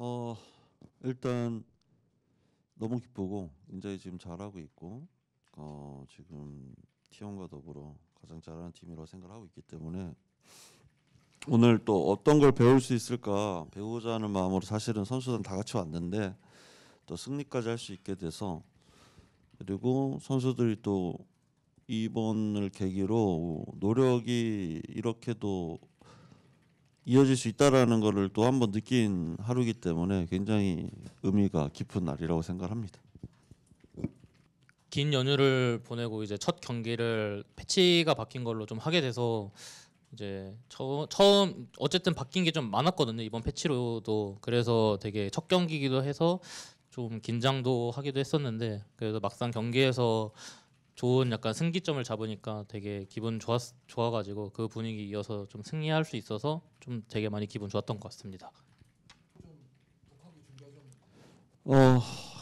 어 일단 너무 기쁘고 이제 지금 잘하고 있고 어 지금 티원과 더불어 가장 잘하는 팀이라고 생각하고 있기 때문에 오늘 또 어떤 걸 배울 수 있을까 배우자 하는 마음으로 사실은 선수단 다 같이 왔는데 또 승리까지 할 수 있게 돼서 그리고 선수들이 또 이번을 계기로 노력이 이렇게도 이어질 수 있다라는 거를 또한 번 느낀 하루기 때문에 굉장히 의미가 깊은 날이라고 생각합니다. 긴 연휴를 보내고 이제 첫 경기를 패치가 바뀐 걸로 좀 하게 돼서 이제 처, 음 어쨌든 바뀐 게 좀 많았거든요 이번 패치로도 그래서 되게 첫 경기기도 해서 좀 긴장도 하기도 했었는데 그래도 막상 경기에서 좋은 약간 승기점을 잡으니까 되게 기분 좋았 좋아가지고 그 분위기 이어서 좀 승리할 수 있어서 좀 되게 많이 기분 좋았던 것 같습니다. 어,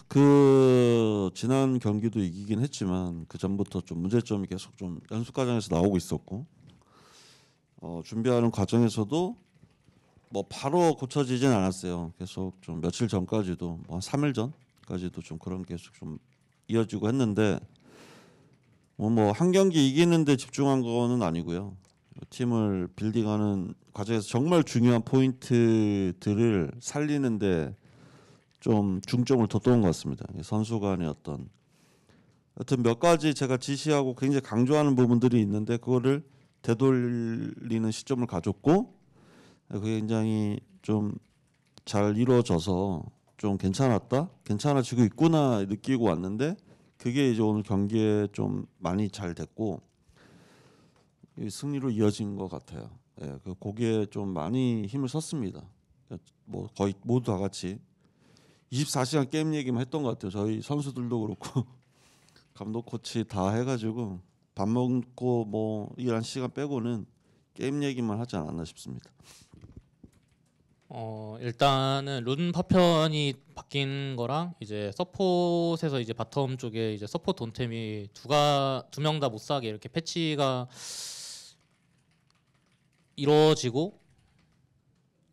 그 지난 경기도 이기긴 했지만 그 전부터 좀 문제점이 계속 좀 연습 과정에서 나오고 있었고 어, 준비하는 과정에서도 뭐 바로 고쳐지진 않았어요. 계속 좀 며칠 전까지도 뭐 3일 전까지도 좀 그런 계속 좀 이어지고 했는데 뭐한 뭐, 경기 이기는데 집중한 거는 아니고요. 팀을 빌딩하는 과정에서 정말 중요한 포인트들을 살리는데 좀 중점을 뒀던 것 같습니다. 선수 간의 어떤 여튼 몇 가지 제가 지시하고 굉장히 강조하는 부분들이 있는데 그거를 되돌리는 시점을 가졌고 그게 굉장히 좀 잘 이루어져서 좀 괜찮았다 괜찮아지고 있구나 느끼고 왔는데 그게 이제 오늘 경기에 좀 많이 잘 됐고 승리로 이어진 것 같아요. 예, 그 거기에 좀 많이 힘을 썼습니다. 뭐 거의 모두 다 같이 24시간 게임 얘기만 했던 것 같아요. 저희 선수들도 그렇고 감독 코치 다 해가지고 밥 먹고 뭐 일한 시간 빼고는 게임 얘기만 하지 않았나 싶습니다. 어 일단은 룬 파편이 바뀐 거랑 이제 서폿에서 이제 바텀 쪽에 이제 서폿 돈템이 두가 두 명 다 못 사게 이렇게 패치가 이루어지고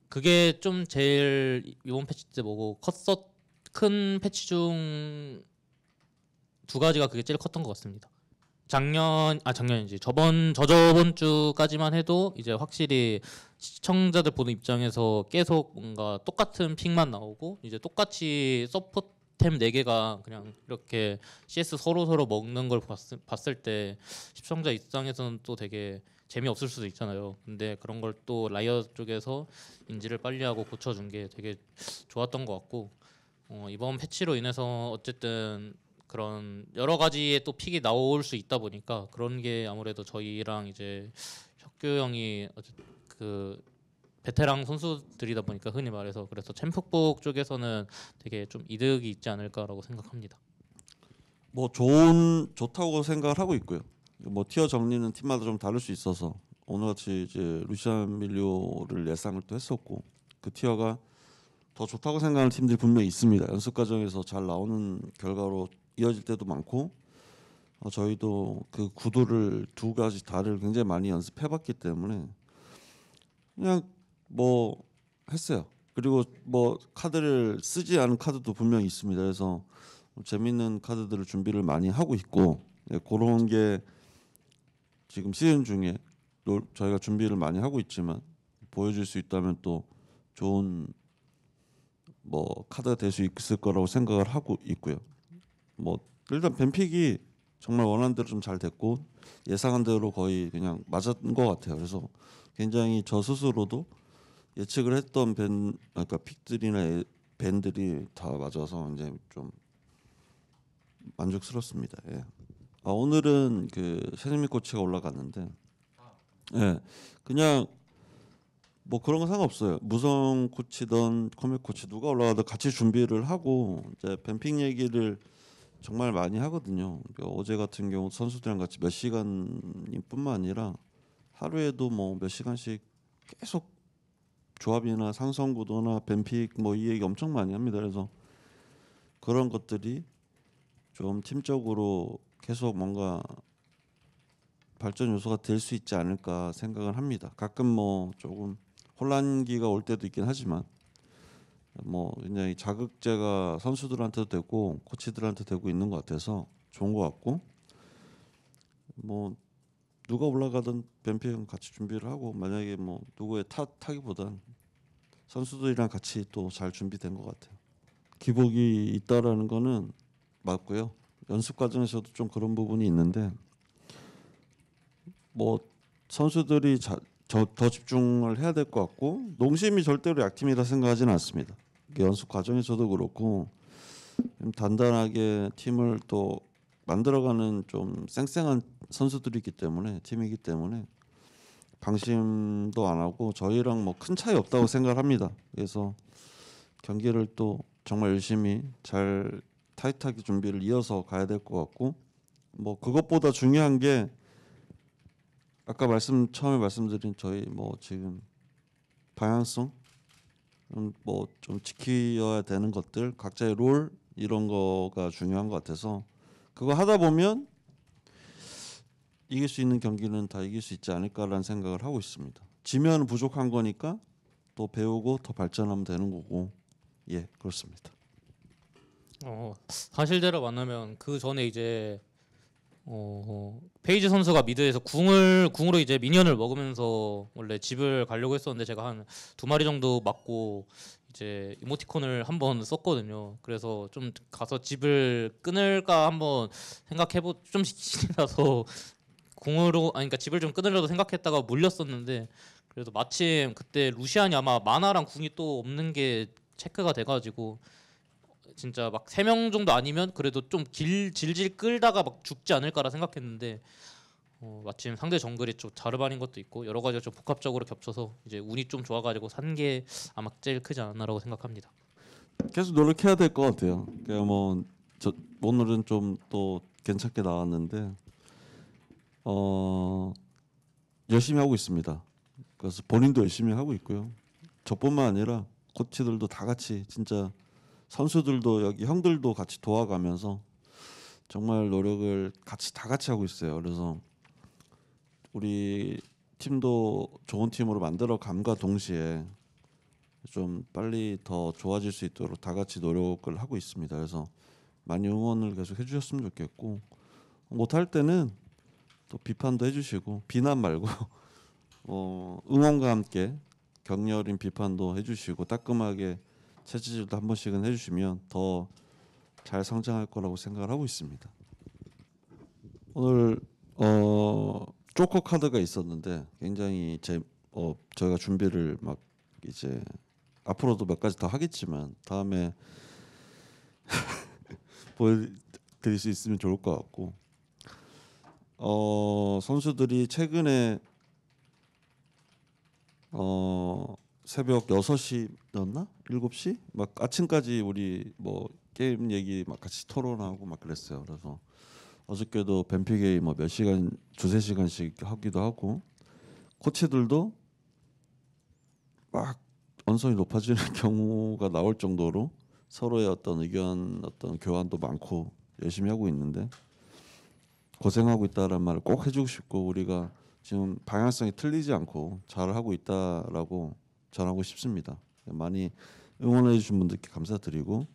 그게 좀 제일 이번 패치 때보고 컸었 큰 패치 중 두 가지가 그게 제일 컸던 것 같습니다. 작년 아 작년이지 저번 저저번 주까지만 해도 이제 확실히 시청자들 보는 입장에서 계속 뭔가 똑같은 픽만 나오고 이제 똑같이 서포템 네개가 그냥 이렇게 CS 서로 서로 먹는 걸 봤을, 봤을 때 시청자 입장에서는 또 되게 재미없을 수도 있잖아요. 근데 그런 걸 또 라이어 쪽에서 인지를 빨리 하고 고쳐준 게 되게 좋았던 것 같고 어, 이번 패치로 인해서 어쨌든 그런 여러 가지의 또 픽이 나올 수 있다 보니까 그런 게 아무래도 저희랑 이제 혁규 형이 어쨌든 그 베테랑 선수들이다 보니까 흔히 말해서 그래서 챔프북 쪽에서는 되게 좀 이득이 있지 않을까라고 생각합니다. 뭐 좋은 좋다고 생각을 하고 있고요. 뭐 티어 정리는 팀마다 좀 다를 수 있어서 오늘같이 이제 루시안 밀리오를 예상을 또 했었고 그 티어가 더 좋다고 생각하는 팀들이 분명히 있습니다. 연습 과정에서 잘 나오는 결과로 이어질 때도 많고 어, 저희도 그 구도를 두 가지 다를 굉장히 많이 연습해봤기 때문에 그냥 뭐 했어요. 그리고 뭐 카드를 쓰지 않은 카드도 분명히 있습니다. 그래서 뭐 재밌는 카드들을 준비를 많이 하고 있고 네, 그런 게 지금 시즌 중에 저희가 준비를 많이 하고 있지만 보여줄 수 있다면 또 좋은 뭐 카드가 될 수 있을 거라고 생각을 하고 있고요. 뭐 일단 뱀픽이 정말 원하는 대로 좀 잘 됐고 예상한 대로 거의 그냥 맞았던 것 같아요. 그래서 굉장히 저 스스로도 예측을 했던 밴 그러니까 픽들이나 예, 밴들이 다 맞아서 이제 좀 만족스럽습니다. 예. 아 오늘은 그새미미 코치가 올라갔는데 아. 예. 그냥 뭐 그런 건 상관없어요. 무성 코치든 코믹 코치 누가 올라가도 같이 준비를 하고 이제 뱀핑 얘기를 정말 많이 하거든요. 그러니까 어제 같은 경우 선수들이랑 같이 몇 시간뿐만 아니라 하루에도 뭐 몇 시간씩 계속 조합이나 상성구도나 뱀픽 뭐 이 얘기 엄청 많이 합니다. 그래서 그런 것들이 좀 팀적으로 계속 뭔가 발전 요소가 될 수 있지 않을까 생각을 합니다. 가끔 뭐 조금 혼란기가 올 때도 있긴 하지만 뭐 굉장히 자극제가 선수들한테도 되고 코치들한테 되고 있는 것 같아서 좋은 것 같고 뭐 누가 올라가든 뱀형 같이 준비를 하고 만약에 뭐 누구의 탓하기보단 선수들이랑 같이 또 잘 준비된 것 같아요. 기복이 있다라는 거는 맞고요. 연습 과정에서도 좀 그런 부분이 있는데 뭐 선수들이 자, 저, 더 집중을 해야 될 것 같고 농심이 절대로 약팀이라 생각하지는 않습니다. 연습 과정에서도 그렇고 단단하게 팀을 또 만들어가는 좀 쌩쌩한 선수들이기 때문에 팀이기 때문에 방심도 안 하고 저희랑 뭐 큰 차이 없다고 생각합니다. 그래서 경기를 또 정말 열심히 잘 타이트하게 준비를 이어서 가야 될 것 같고 뭐 그것보다 중요한 게 아까 말씀 처음에 말씀드린 저희 뭐 지금 방향성 음, 뭐좀 지켜야 되는 것들 각자의 롤 이런 거가 중요한 것 같아서 그거 하다 보면 이길 수 있는 경기는 다 이길 수 있지 않을까라는 생각을 하고 있습니다. 지면 부족한 거니까 또 배우고 더 발전하면 되는 거고 예 그렇습니다. 어 사실대로 만나면 그 전에 이제 어, 페이지 선수가 미드에서 궁을 궁으로 이제 미니언을 먹으면서 원래 집을 가려고 했었는데 제가 한 두 마리 정도 맞고 이제 이모티콘을 한번 썼거든요. 그래서 좀 가서 집을 끊을까 한번 생각해보 좀 신이 나서 공으로 아니 그러니까 집을 좀 끊으려고 생각했다가 몰렸었는데 그래도 마침 그때 루시안이 아마 만화랑 궁이 또 없는 게 체크가 돼가지고 진짜 막 세 명 정도 아니면 그래도 좀길 질질 끌다가 막 죽지 않을까라 생각했는데 어, 마침 상대 정글이 좀 자르반인 것도 있고 여러 가지가 좀 복합적으로 겹쳐서 이제 운이 좀 좋아가지고 산 게 아마 제일 크지 않았나라고 생각합니다. 계속 노력해야 될 것 같아요. 그러뭐 그러니까 저, 오늘은 좀 또 괜찮게 나왔는데 어, 열심히 하고 있습니다. 그래서 본인도 열심히 하고 있고요. 저뿐만 아니라 코치들도 다 같이 진짜 선수들도 여기 형들도 같이 도와가면서 정말 노력을 같이 다 같이 하고 있어요. 그래서 우리 팀도 좋은 팀으로 만들어 감과 동시에 좀 빨리 더 좋아질 수 있도록 다 같이 노력을 하고 있습니다. 그래서 많이 응원을 계속 해주셨으면 좋겠고 못할 때는 또 비판도 해주시고 비난 말고 어, 응원과 함께 격렬인 비판도 해주시고 따끔하게 체질도 한 번씩은 해주시면 더 잘 성장할 거라고 생각을 하고 있습니다. 오늘 조커 카드가 있었는데 굉장히 제 어, 저희가 준비를 막 이제 앞으로도 몇 가지 더 하겠지만 다음에 보여드릴 수 있으면 좋을 것 같고 어, 선수들이 최근에 어, 새벽 6시였나? 7시? 막 아침까지 우리 뭐 게임 얘기 막 같이 토론하고 막 그랬어요. 그래서 어저께도 뱀픽에 뭐 몇 시간 두세 시간씩 하기도 하고 코치들도 막 언성이 높아지는 경우가 나올 정도로 서로의 어떤 의견 어떤 교환도 많고 열심히 하고 있는데 고생하고 있다라는 말을 꼭 해주고 싶고 우리가 지금 방향성이 틀리지 않고 잘 하고 있다라고 전하고 싶습니다. 많이 응원해 주신 분들께 감사드리고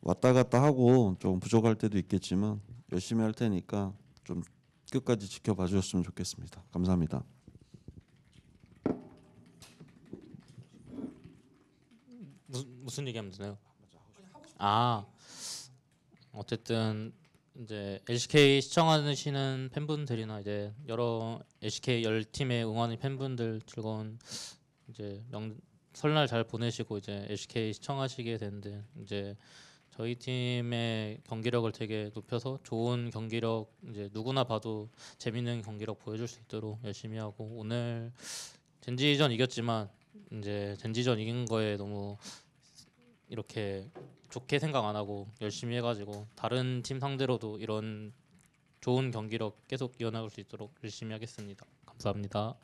왔다 갔다 하고 좀 부족할 때도 있겠지만 열심히 할 테니까 좀 끝까지 지켜봐 주셨으면 좋겠습니다. 감사합니다. 무슨, 무슨 얘기하면 되나요? 아 어쨌든 이제 LCK 시청하시는 팬분들이나 이제 여러 LCK 열 팀의 응원의 팬분들 즐거운 이제 명, 설날 잘 보내시고 이제 LCK 시청하시게 되는데 이제 저희 팀의 경기력을 되게 높여서 좋은 경기력 이제 누구나 봐도 재밌는 경기력 보여줄 수 있도록 열심히 하고 오늘 젠지전 이겼지만 이제 젠지전 이긴 거에 너무 이렇게 좋게 생각 안 하고 열심히 해가지고 다른 팀 상대로도 이런 좋은 경기력 계속 이어나갈 수 있도록 열심히 하겠습니다. 감사합니다.